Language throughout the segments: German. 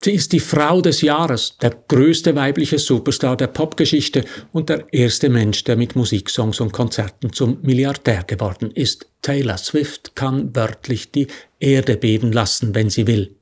Sie ist die Frau des Jahres, der größte weibliche Superstar der Popgeschichte und der erste Mensch, der mit Musiksongs und Konzerten zum Milliardär geworden ist. Taylor Swift kann wörtlich die Erde beben lassen, wenn sie will.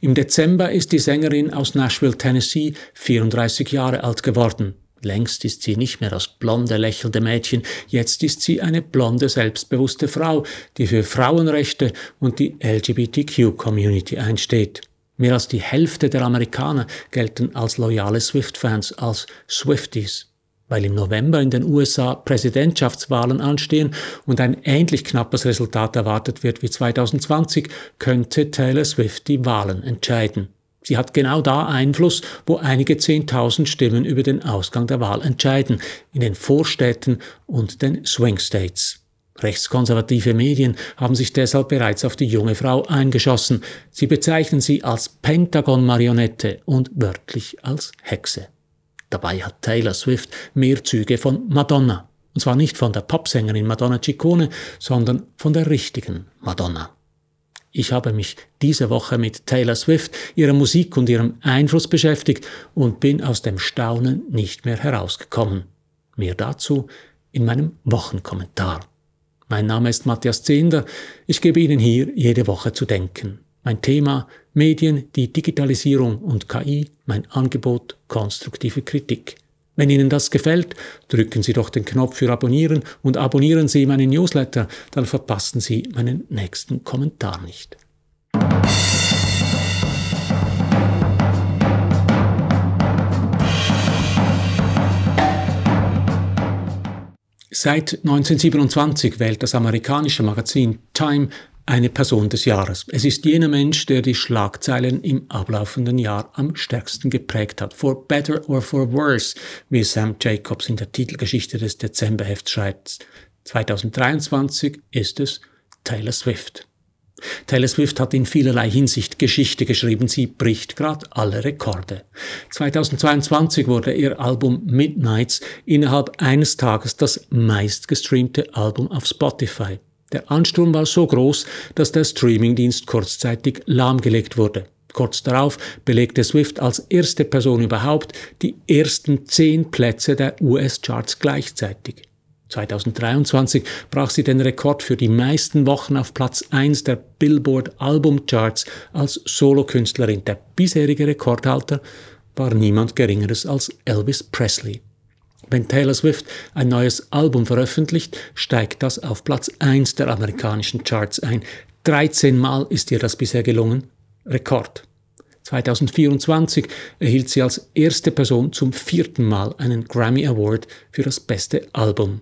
Im Dezember ist die Sängerin aus Nashville, Tennessee, 34 Jahre alt geworden. Längst ist sie nicht mehr das blonde, lächelnde Mädchen, jetzt ist sie eine blonde, selbstbewusste Frau, die für Frauenrechte und die LGBTQ-Community einsteht. Mehr als die Hälfte der Amerikaner gelten als loyale Swift-Fans, als Swifties. Weil im November in den USA Präsidentschaftswahlen anstehen und ein ähnlich knappes Resultat erwartet wird wie 2020, könnte Taylor Swift die Wahlen entscheiden. Sie hat genau da Einfluss, wo einige Zehntausend Stimmen über den Ausgang der Wahl entscheiden, in den Vorstädten und den Swing States. Rechtskonservative Medien haben sich deshalb bereits auf die junge Frau eingeschossen. Sie bezeichnen sie als Pentagon-Marionette und wörtlich als Hexe. Dabei hat Taylor Swift mehr Züge von Madonna. Und zwar nicht von der Popsängerin Madonna Ciccone, sondern von der richtigen Madonna. Ich habe mich diese Woche mit Taylor Swift, ihrer Musik und ihrem Einfluss beschäftigt und bin aus dem Staunen nicht mehr herausgekommen. Mehr dazu in meinem Wochenkommentar. Mein Name ist Matthias Zehnder. Ich gebe Ihnen hier jede Woche zu denken. Mein Thema Medien, die Digitalisierung und KI, mein Angebot konstruktive Kritik. Wenn Ihnen das gefällt, drücken Sie doch den Knopf für Abonnieren und abonnieren Sie meinen Newsletter, dann verpassen Sie meinen nächsten Kommentar nicht. Seit 1927 wählt das amerikanische Magazin Time eine Person des Jahres. Es ist jener Mensch, der die Schlagzeilen im ablaufenden Jahr am stärksten geprägt hat. For better or for worse, wie Sam Jacobs in der Titelgeschichte des Dezemberhefts schreibt. 2023 ist es Taylor Swift. Taylor Swift hat in vielerlei Hinsicht Geschichte geschrieben, sie bricht gerade alle Rekorde. 2022 wurde ihr Album Midnights innerhalb eines Tages das meistgestreamte Album auf Spotify. Der Ansturm war so groß, dass der Streamingdienst kurzzeitig lahmgelegt wurde. Kurz darauf belegte Swift als erste Person überhaupt die ersten zehn Plätze der US-Charts gleichzeitig. 2023 brach sie den Rekord für die meisten Wochen auf Platz 1 der Billboard Album Charts als Solokünstlerin. Der bisherige Rekordhalter war niemand Geringeres als Elvis Presley. Wenn Taylor Swift ein neues Album veröffentlicht, steigt das auf Platz 1 der amerikanischen Charts ein. 13 Mal ist ihr das bisher gelungen. Rekord. 2024 erhielt sie als erste Person zum vierten Mal einen Grammy Award für das beste Album.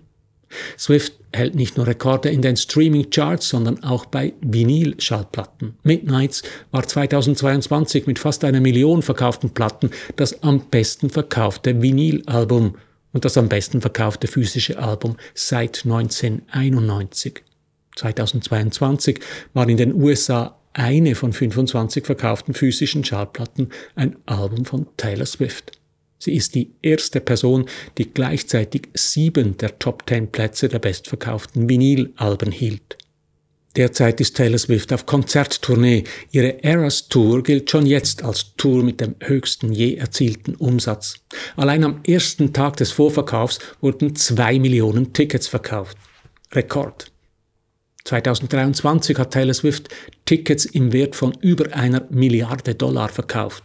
Swift hält nicht nur Rekorde in den Streaming-Charts, sondern auch bei Vinyl-Schallplatten. Midnights war 2022 mit fast einer Million verkauften Platten das am besten verkaufte Vinyl-Album und das am besten verkaufte physische Album seit 1991. 2022 war in den USA eine von 25 verkauften physischen Schallplatten ein Album von Taylor Swift. Sie ist die erste Person, die gleichzeitig sieben der Top Ten Plätze der bestverkauften Vinylalben hielt. Derzeit ist Taylor Swift auf Konzerttournee. Ihre Eras Tour gilt schon jetzt als Tour mit dem höchsten je erzielten Umsatz. Allein am ersten Tag des Vorverkaufs wurden zwei Millionen Tickets verkauft. Rekord. 2023 hat Taylor Swift Tickets im Wert von über einer Milliarde Dollar verkauft.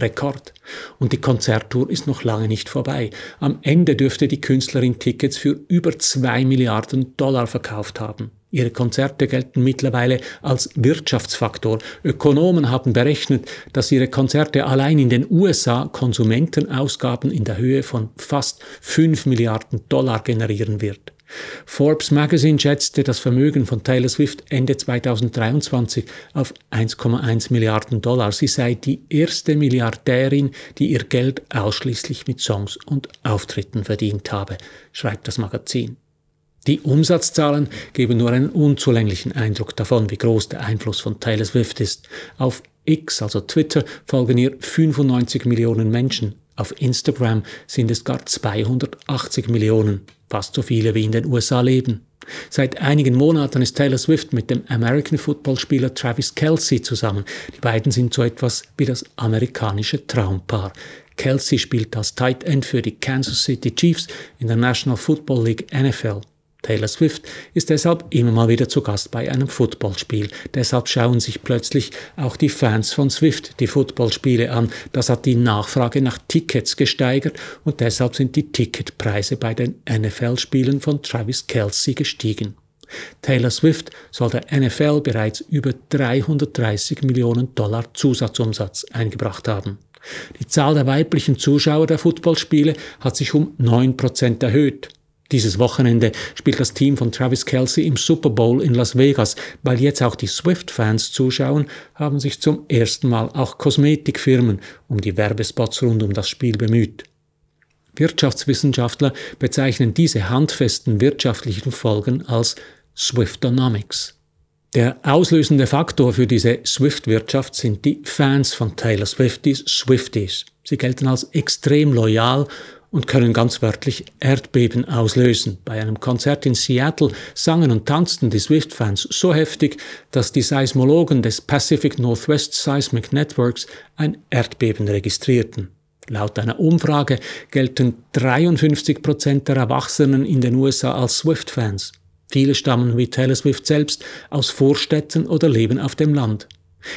Rekord. Und die Konzerttour ist noch lange nicht vorbei. Am Ende dürfte die Künstlerin Tickets für über zwei Milliarden Dollar verkauft haben. Ihre Konzerte gelten mittlerweile als Wirtschaftsfaktor. Ökonomen haben berechnet, dass ihre Konzerte allein in den USA Konsumentenausgaben in der Höhe von fast 5 Milliarden Dollar generieren wird. Forbes Magazine schätzte das Vermögen von Taylor Swift Ende 2023 auf 1,1 Milliarden Dollar. Sie sei die erste Milliardärin, die ihr Geld ausschließlich mit Songs und Auftritten verdient habe, schreibt das Magazin. Die Umsatzzahlen geben nur einen unzulänglichen Eindruck davon, wie groß der Einfluss von Taylor Swift ist. Auf X, also Twitter, folgen ihr 95 Millionen Menschen. Auf Instagram sind es gar 280 Millionen, fast so viele wie in den USA leben. Seit einigen Monaten ist Taylor Swift mit dem American Football-Spieler Travis Kelsey zusammen. Die beiden sind so etwas wie das amerikanische Traumpaar. Kelsey spielt als Tight End für die Kansas City Chiefs in der National Football League NFL. Taylor Swift ist deshalb immer mal wieder zu Gast bei einem Footballspiel. Deshalb schauen sich plötzlich auch die Fans von Swift die Footballspiele an. Das hat die Nachfrage nach Tickets gesteigert und deshalb sind die Ticketpreise bei den NFL-Spielen von Travis Kelsey gestiegen. Taylor Swift soll der NFL bereits über 330 Millionen Dollar Zusatzumsatz eingebracht haben. Die Zahl der weiblichen Zuschauer der Footballspiele hat sich um 9 Prozent erhöht. Dieses Wochenende spielt das Team von Travis Kelsey im Super Bowl in Las Vegas. Weil jetzt auch die Swift-Fans zuschauen, haben sich zum ersten Mal auch Kosmetikfirmen um die Werbespots rund um das Spiel bemüht. Wirtschaftswissenschaftler bezeichnen diese handfesten wirtschaftlichen Folgen als Swiftonomics. Der auslösende Faktor für diese Swift-Wirtschaft sind die Fans von Taylor Swift, die Swifties. Sie gelten als extrem loyal und können ganz wörtlich Erdbeben auslösen. Bei einem Konzert in Seattle sangen und tanzten die Swift-Fans so heftig, dass die Seismologen des Pacific Northwest Seismic Networks ein Erdbeben registrierten. Laut einer Umfrage gelten 53 Prozent der Erwachsenen in den USA als Swift-Fans. Viele stammen wie Taylor Swift selbst aus Vorstädten oder leben auf dem Land.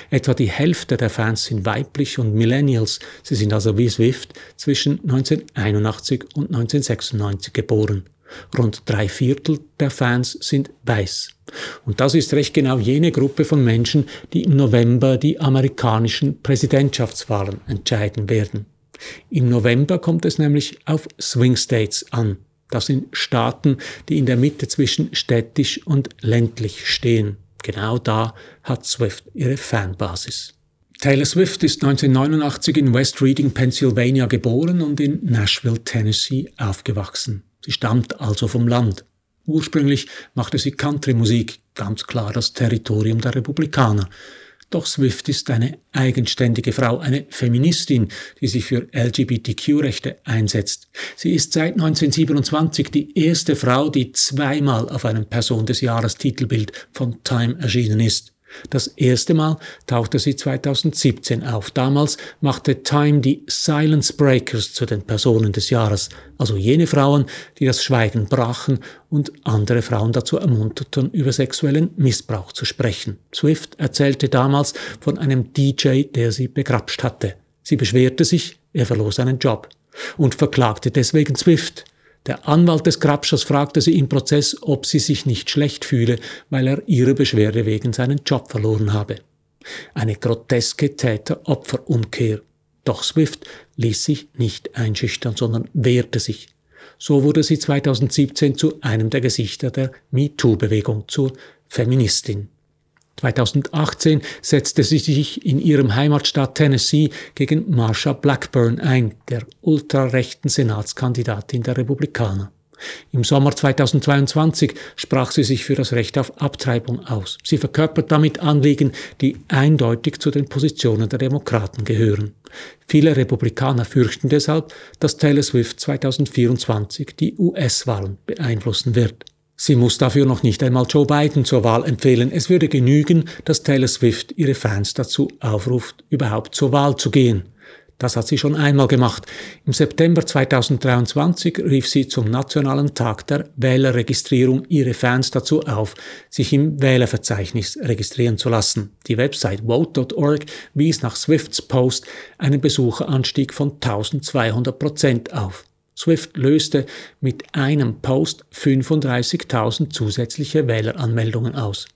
Etwa die Hälfte der Fans sind weiblich und Millennials, sie sind also wie Swift zwischen 1981 und 1996 geboren. Rund drei Viertel der Fans sind weiß. Und das ist recht genau jene Gruppe von Menschen, die im November die amerikanischen Präsidentschaftswahlen entscheiden werden. Im November kommt es nämlich auf Swing States an. Das sind Staaten, die in der Mitte zwischen städtisch und ländlich stehen. Genau da hat Swift ihre Fanbasis. Taylor Swift ist 1989 in West Reading, Pennsylvania geboren und in Nashville, Tennessee aufgewachsen. Sie stammt also vom Land. Ursprünglich machte sie Country-Musik, ganz klar das Territorium der Republikaner. Doch Swift ist eine eigenständige Frau, eine Feministin, die sich für LGBTQ-Rechte einsetzt. Sie ist seit 1927 die erste Frau, die zweimal auf einem Person des Jahres Titelbild von Time erschienen ist. Das erste Mal tauchte sie 2017 auf. Damals machte Time die Silence Breakers zu den Personen des Jahres, also jene Frauen, die das Schweigen brachen und andere Frauen dazu ermunterten, über sexuellen Missbrauch zu sprechen. Swift erzählte damals von einem DJ, der sie begrapscht hatte. Sie beschwerte sich, er verlor seinen Job und verklagte deswegen Swift. Der Anwalt des Grabschers fragte sie im Prozess, ob sie sich nicht schlecht fühle, weil er ihre Beschwerde wegen seinen Job verloren habe. Eine groteske Täter-Opfer-Umkehr. Doch Swift ließ sich nicht einschüchtern, sondern wehrte sich. So wurde sie 2017 zu einem der Gesichter der MeToo-Bewegung zur Feministin. 2018 setzte sie sich in ihrem Heimatstaat Tennessee gegen Marsha Blackburn ein, der ultrarechten Senatskandidatin der Republikaner. Im Sommer 2022 sprach sie sich für das Recht auf Abtreibung aus. Sie verkörpert damit Anliegen, die eindeutig zu den Positionen der Demokraten gehören. Viele Republikaner fürchten deshalb, dass Taylor Swift 2024 die US-Wahlen beeinflussen wird. Sie muss dafür noch nicht einmal Joe Biden zur Wahl empfehlen. Es würde genügen, dass Taylor Swift ihre Fans dazu aufruft, überhaupt zur Wahl zu gehen. Das hat sie schon einmal gemacht. Im September 2023 rief sie zum Nationalen Tag der Wählerregistrierung ihre Fans dazu auf, sich im Wählerverzeichnis registrieren zu lassen. Die Website vote.org wies nach Swifts Post einen Besucheranstieg von 1200 Prozent auf. Swift löste mit einem Post 35.000 zusätzliche Wähleranmeldungen aus.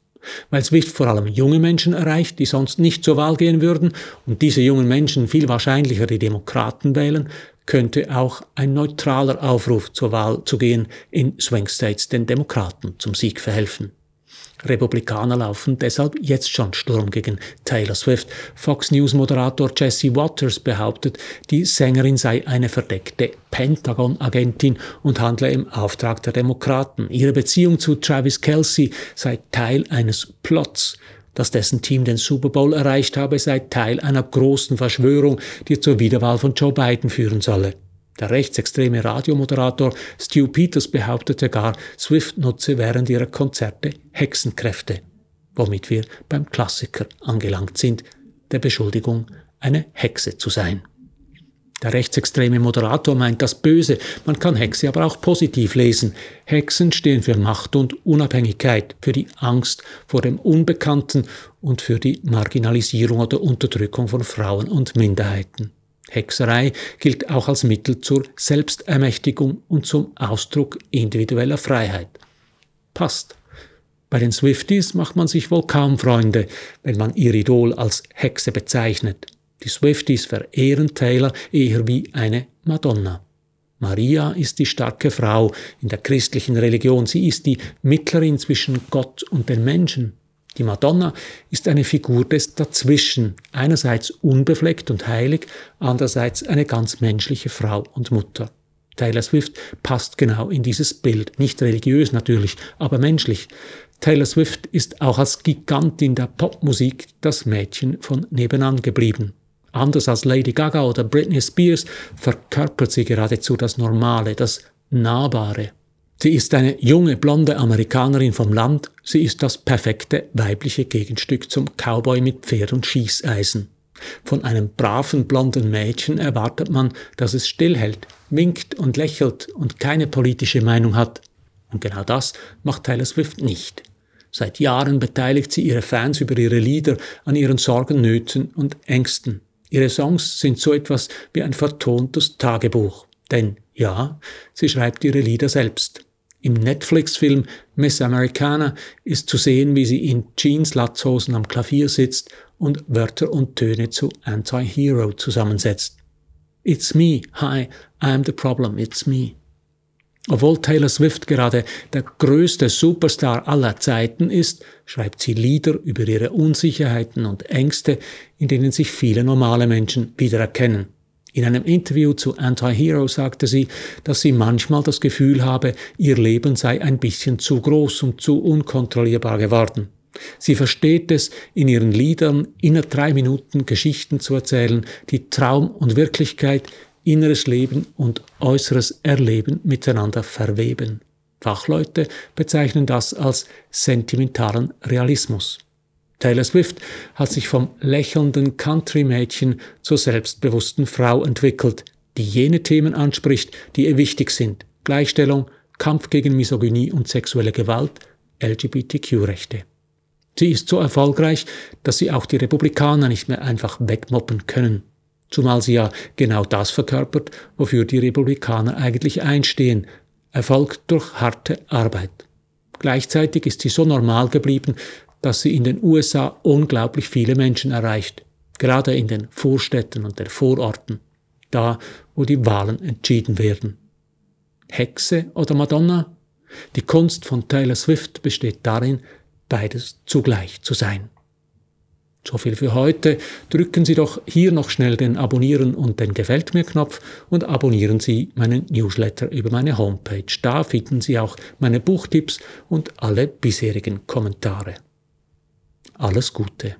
Weil Swift vor allem junge Menschen erreicht, die sonst nicht zur Wahl gehen würden und diese jungen Menschen viel wahrscheinlicher die Demokraten wählen, könnte auch ein neutraler Aufruf zur Wahl zu gehen in Swing States den Demokraten zum Sieg verhelfen. Republikaner laufen deshalb jetzt schon Sturm gegen Taylor Swift. Fox News-Moderator Jesse Waters behauptet, die Sängerin sei eine verdeckte Pentagon-Agentin und handle im Auftrag der Demokraten. Ihre Beziehung zu Travis Kelsey sei Teil eines Plots. Dass dessen Team den Super Bowl erreicht habe, sei Teil einer großen Verschwörung, die zur Wiederwahl von Joe Biden führen solle. Der rechtsextreme Radiomoderator Stu Peters behauptete gar, Swift nutze während ihrer Konzerte Hexenkräfte, womit wir beim Klassiker angelangt sind, der Beschuldigung, eine Hexe zu sein. Der rechtsextreme Moderator meint das Böse, man kann Hexe aber auch positiv lesen. Hexen stehen für Macht und Unabhängigkeit, für die Angst vor dem Unbekannten und für die Marginalisierung oder Unterdrückung von Frauen und Minderheiten. Hexerei gilt auch als Mittel zur Selbstermächtigung und zum Ausdruck individueller Freiheit. Passt. Bei den Swifties macht man sich wohl kaum Freunde, wenn man ihr Idol als Hexe bezeichnet. Die Swifties verehren Taylor eher wie eine Madonna. Maria ist die starke Frau in der christlichen Religion. Sie ist die Mittlerin zwischen Gott und den Menschen. Die Madonna ist eine Figur des Dazwischen, einerseits unbefleckt und heilig, andererseits eine ganz menschliche Frau und Mutter. Taylor Swift passt genau in dieses Bild, nicht religiös natürlich, aber menschlich. Taylor Swift ist auch als Gigantin der Popmusik das Mädchen von nebenan geblieben. Anders als Lady Gaga oder Britney Spears verkörpert sie geradezu das Normale, das Nahbare. Sie ist eine junge, blonde Amerikanerin vom Land. Sie ist das perfekte weibliche Gegenstück zum Cowboy mit Pferd und Schießeisen. Von einem braven, blonden Mädchen erwartet man, dass es stillhält, winkt und lächelt und keine politische Meinung hat. Und genau das macht Taylor Swift nicht. Seit Jahren beteiligt sie ihre Fans über ihre Lieder an ihren Sorgen, Nöten und Ängsten. Ihre Songs sind so etwas wie ein vertontes Tagebuch. Denn ja, sie schreibt ihre Lieder selbst. Im Netflix-Film Miss Americana ist zu sehen, wie sie in Jeans-Latzhosen am Klavier sitzt und Wörter und Töne zu Anti-Hero zusammensetzt. It's me, hi, I'm the problem, it's me. Obwohl Taylor Swift gerade der größte Superstar aller Zeiten ist, schreibt sie Lieder über ihre Unsicherheiten und Ängste, in denen sich viele normale Menschen wiedererkennen. In einem Interview zu Anti-Hero sagte sie, dass sie manchmal das Gefühl habe, ihr Leben sei ein bisschen zu groß und zu unkontrollierbar geworden. Sie versteht es, in ihren Liedern inner drei Minuten Geschichten zu erzählen, die Traum und Wirklichkeit, inneres Leben und äußeres Erleben miteinander verweben. Fachleute bezeichnen das als sentimentalen Realismus. Taylor Swift hat sich vom lächelnden Country-Mädchen zur selbstbewussten Frau entwickelt, die jene Themen anspricht, die ihr wichtig sind. Gleichstellung, Kampf gegen Misogynie und sexuelle Gewalt, LGBTQ-Rechte. Sie ist so erfolgreich, dass sie auch die Republikaner nicht mehr einfach wegmoppen können. Zumal sie ja genau das verkörpert, wofür die Republikaner eigentlich einstehen. Erfolg durch harte Arbeit. Gleichzeitig ist sie so normal geblieben, dass sie in den USA unglaublich viele Menschen erreicht, gerade in den Vorstädten und den Vororten, da wo die Wahlen entschieden werden. Hexe oder Madonna? Die Kunst von Taylor Swift besteht darin, beides zugleich zu sein. So viel für heute. Drücken Sie doch hier noch schnell den Abonnieren und den Gefällt mir Knopf und abonnieren Sie meinen Newsletter über meine Homepage. Da finden Sie auch meine Buchtipps und alle bisherigen Kommentare. Alles Gute.